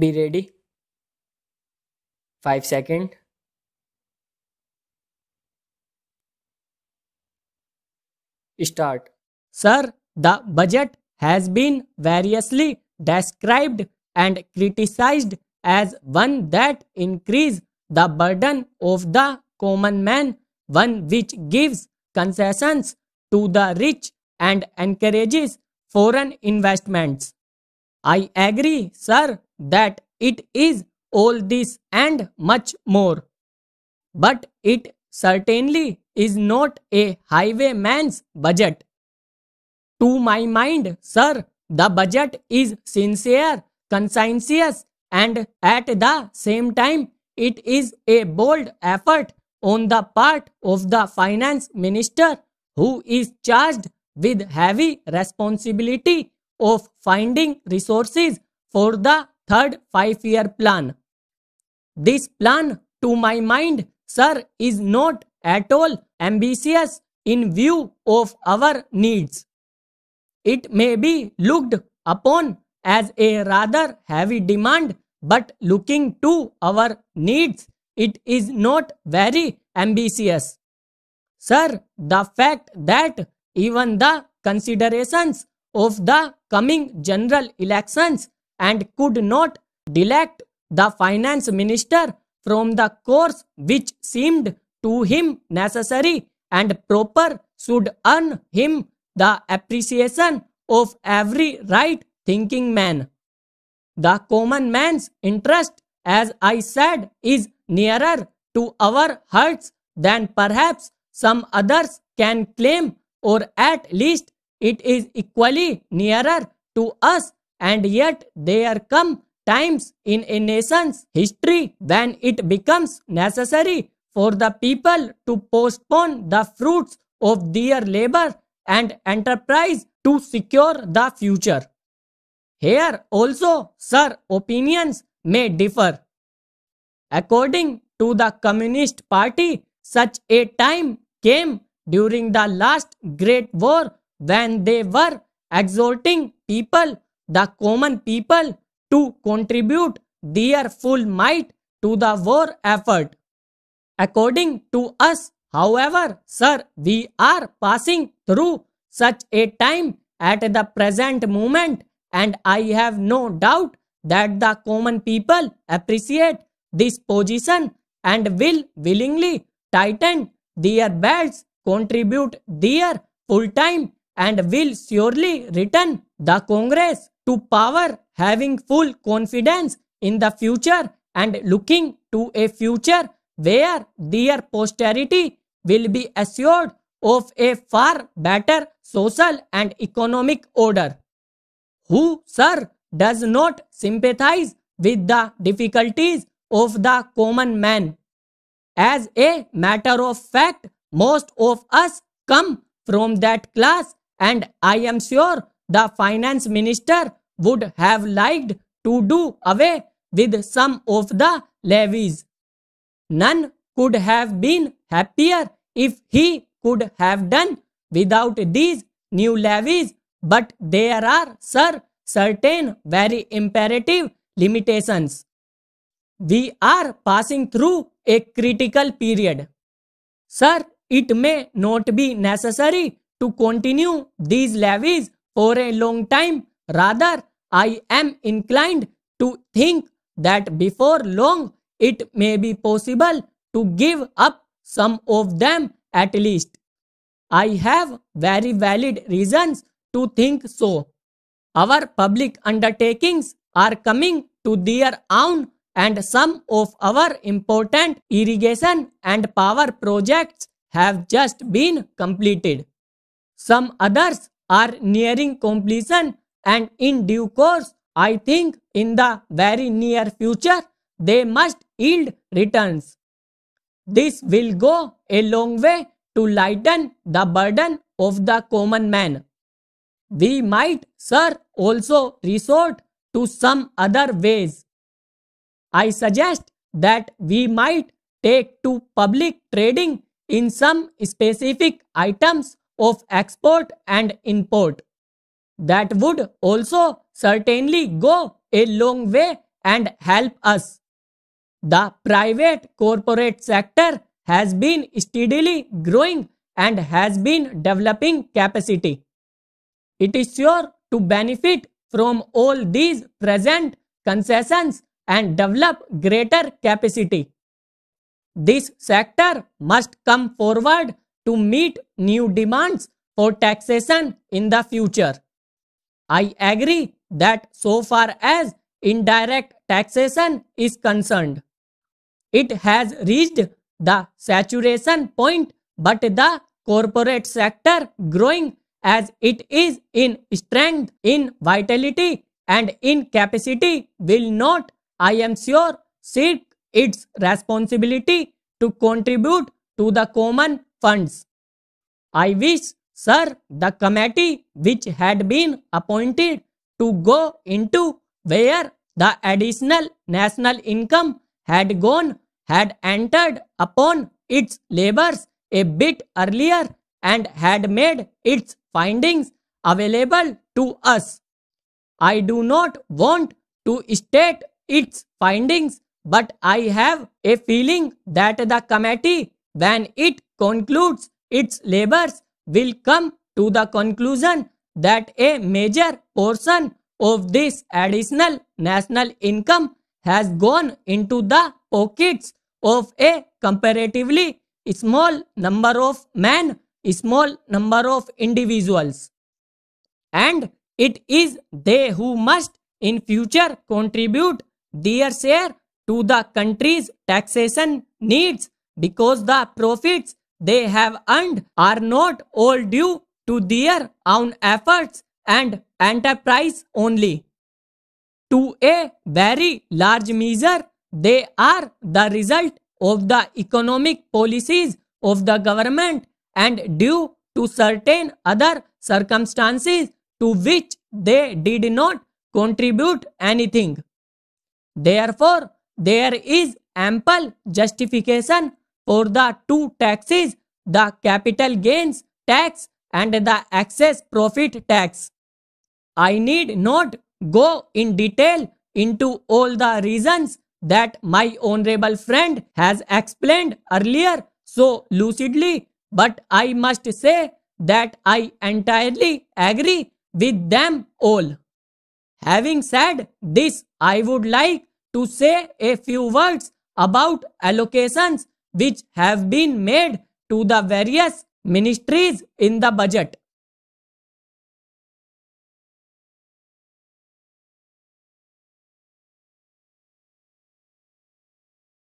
B ready five second start sir the budget has been variously described and criticise as one that increase the burden of the common man one which gives concession to the rich and encourages foreign investments I agree sir that it is all this and much more. But it certainly is not a highwayman's budget. To my mind, sir, the budget is sincere, conscientious, and at the same time, it is a bold effort on the part of the finance minister who is charged with heavy responsibility of finding resources for the third five year plan. This plan, to my mind, sir, is not at all ambitious in view of our needs. It may be looked upon as a rather heavy demand, but looking to our needs, it is not very ambitious. Sir, the fact that even the considerations of the coming general elections and could not delect the finance minister from the course which seemed to him necessary and proper should earn him the appreciation of every right thinking man. The common man's interest, as I said, is nearer to our hearts than perhaps some others can claim, or at least it is equally nearer to us and yet there come times in a nation's history when it becomes necessary for the people to postpone the fruits of their labor and enterprise to secure the future. Here also, sir, opinions may differ. According to the Communist Party, such a time came during the last Great War when they were exhorting people the common people to contribute their full might to the war effort. According to us, however, sir, we are passing through such a time at the present moment and I have no doubt that the common people appreciate this position and will willingly tighten their belts, contribute their full time and will surely return the Congress to power, having full confidence in the future and looking to a future where their posterity will be assured of a far better social and economic order. Who, sir, does not sympathize with the difficulties of the common man? As a matter of fact, most of us come from that class, and I am sure the finance minister would have liked to do away with some of the levies. None could have been happier if he could have done without these new levies, but there are, sir, certain very imperative limitations. We are passing through a critical period. Sir, it may not be necessary to continue these levies for a long time. Rather, I am inclined to think that before long it may be possible to give up some of them at least. I have very valid reasons to think so. Our public undertakings are coming to their own and some of our important irrigation and power projects have just been completed. Some others are nearing completion and in due course, I think in the very near future, they must yield returns. This will go a long way to lighten the burden of the common man. We might, sir, also resort to some other ways. I suggest that we might take to public trading in some specific items of export and import. That would also certainly go a long way and help us. The private corporate sector has been steadily growing and has been developing capacity. It is sure to benefit from all these present concessions and develop greater capacity. This sector must come forward to meet new demands for taxation in the future. I agree that so far as indirect taxation is concerned, it has reached the saturation point but the corporate sector growing as it is in strength, in vitality and in capacity will not, I am sure, seek its responsibility to contribute to the common funds. I wish, sir, the committee which had been appointed to go into where the additional national income had gone had entered upon its labors a bit earlier and had made its findings available to us. I do not want to state its findings, but I have a feeling that the committee, when it concludes its labors will come to the conclusion that a major portion of this additional national income has gone into the pockets of a comparatively small number of men, small number of individuals. And it is they who must in future contribute their share to the country's taxation needs because the profits they have earned are not all due to their own efforts and enterprise only. To a very large measure, they are the result of the economic policies of the government and due to certain other circumstances to which they did not contribute anything. Therefore, there is ample justification or the two taxes, the capital gains tax and the excess profit tax. I need not go in detail into all the reasons that my honorable friend has explained earlier so lucidly, but I must say that I entirely agree with them all. Having said this, I would like to say a few words about allocations which have been made to the various ministries in the budget.